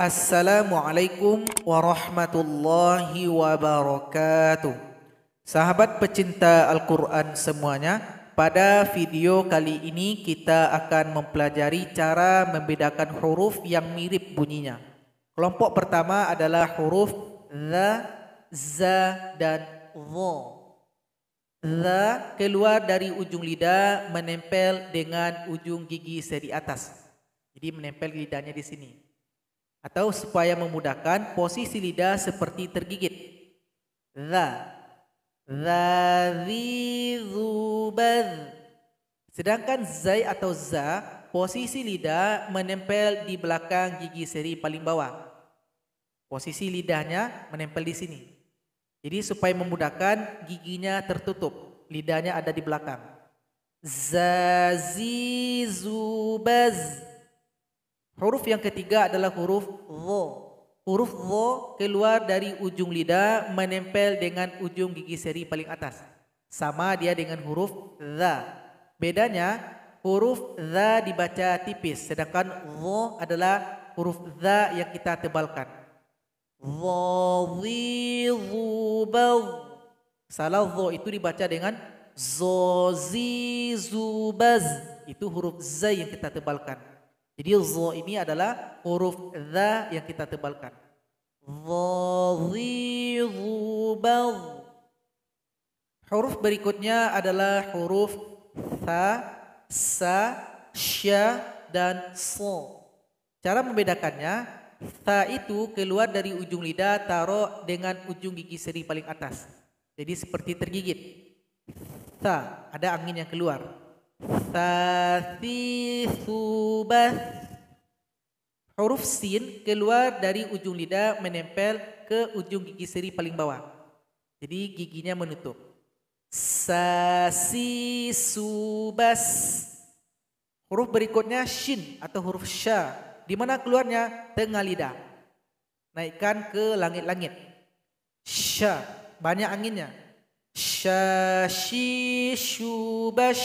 Assalamualaikum warahmatullahi wabarakatuh. Sahabat pecinta Al-Quran semuanya, pada video kali ini kita akan mempelajari cara membedakan huruf yang mirip bunyinya. Kelompok pertama adalah huruf la, za, dan wo. La keluar dari ujung lidah menempel dengan ujung gigi seri atas. Jadi menempel lidahnya di sini atau supaya memudahkan posisi lidah seperti tergigit. Za. Zazizubaz. Sedangkan zai atau za, posisi lidah menempel di belakang gigi seri paling bawah. Posisi lidahnya menempel di sini. Jadi supaya memudahkan giginya tertutup, lidahnya ada di belakang. Zazizubaz. Huruf yang ketiga adalah huruf wo. Huruf wo keluar dari ujung lidah menempel dengan ujung gigi seri paling atas. Sama dia dengan huruf za. Bedanya huruf za dibaca tipis sedangkan wo adalah huruf za yang kita tebalkan. Dhazizubal. Salah dho itu dibaca dengan zozizubaz. Itu huruf za yang kita tebalkan. Jadi zo ini adalah huruf za yang kita tebalkan. Zazizubal. Huruf berikutnya adalah huruf tha, sa, sya, dan so. Cara membedakannya, tha itu keluar dari ujung lidah taruh dengan ujung gigi seri paling atas. Jadi seperti tergigit. Tha, ada angin yang keluar. Tha, thi, su, Ubah huruf sin keluar dari ujung lidah menempel ke ujung gigi seri paling bawah. Jadi giginya menutup. Sasi subas. Huruf berikutnya shin atau huruf sya. Di mana keluarnya? Tengah lidah. Naikkan ke langit-langit. Sya. Banyak anginnya. Syashi subas.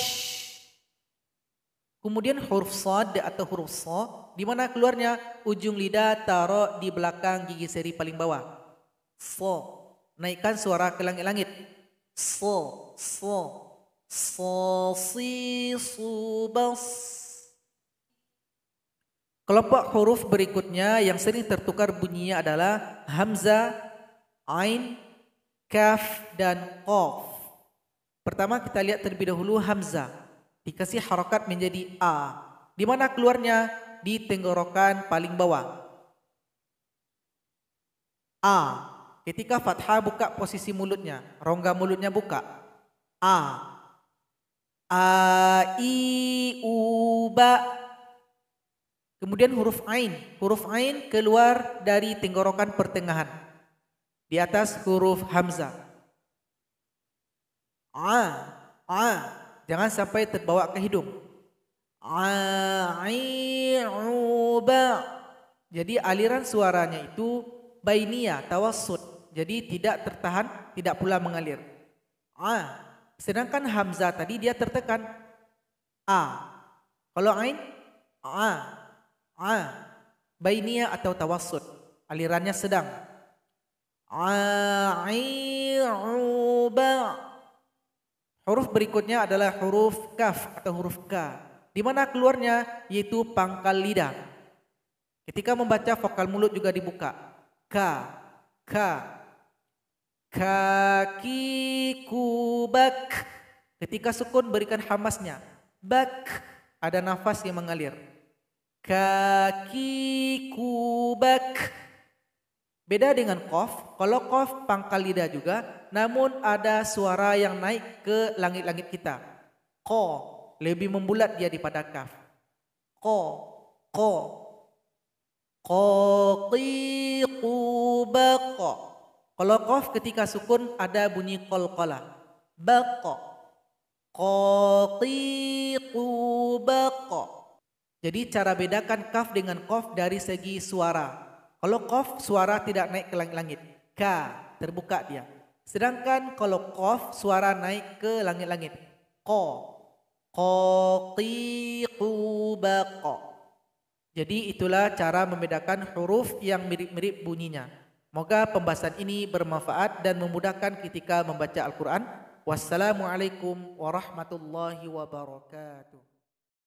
Kemudian huruf sod atau huruf so, di mana keluarnya ujung lidah taruh di belakang gigi seri paling bawah. So, naikkan suara ke langit-langit. So, so, so, si, su, bas. Kelompok huruf berikutnya yang sering tertukar bunyinya adalah hamzah, ain, kaf, dan qaf. Pertama kita lihat terlebih dahulu hamzah dikasih harokat menjadi A. Di mana keluarnya? Di tenggorokan paling bawah. A. Ketika fathah buka posisi mulutnya, rongga mulutnya buka. A. A i u ba. Kemudian huruf ain, huruf ain keluar dari tenggorokan pertengahan. Di atas huruf hamzah. A a Jangan sampai terbawa ke hidung. Jadi aliran suaranya itu bainia, tawassut. Jadi tidak tertahan, tidak pula mengalir. Ah, Sedangkan hamzah tadi dia tertekan. A. Kalau ain a a bainia atau tawassut. Alirannya sedang. A'i'uba. Huruf berikutnya adalah huruf kaf atau huruf k. Di mana keluarnya yaitu pangkal lidah. Ketika membaca vokal mulut juga dibuka. K, K, kaki kubak. Ketika sukun berikan hamasnya. Bak, ada nafas yang mengalir. Kaki kubak. Beda dengan kof, kalau kof pangkal lidah juga, namun ada suara yang naik ke langit-langit kita. Ko, lebih membulat dia daripada kaf. Ko, ko. Ko, ki, ku, bako. Kalau kof ketika sukun ada bunyi kol-kola. Bako. Ko, ki, ku, bako. Jadi cara bedakan kaf dengan kof dari segi suara. Kalau kof suara tidak naik ke langit-langit. Ka terbuka dia. Sedangkan kalau kof suara naik ke langit-langit. Ko. Ko ti bako. Jadi itulah cara membedakan huruf yang mirip-mirip bunyinya. Moga pembahasan ini bermanfaat dan memudahkan ketika membaca Al-Quran. Wassalamualaikum warahmatullahi wabarakatuh.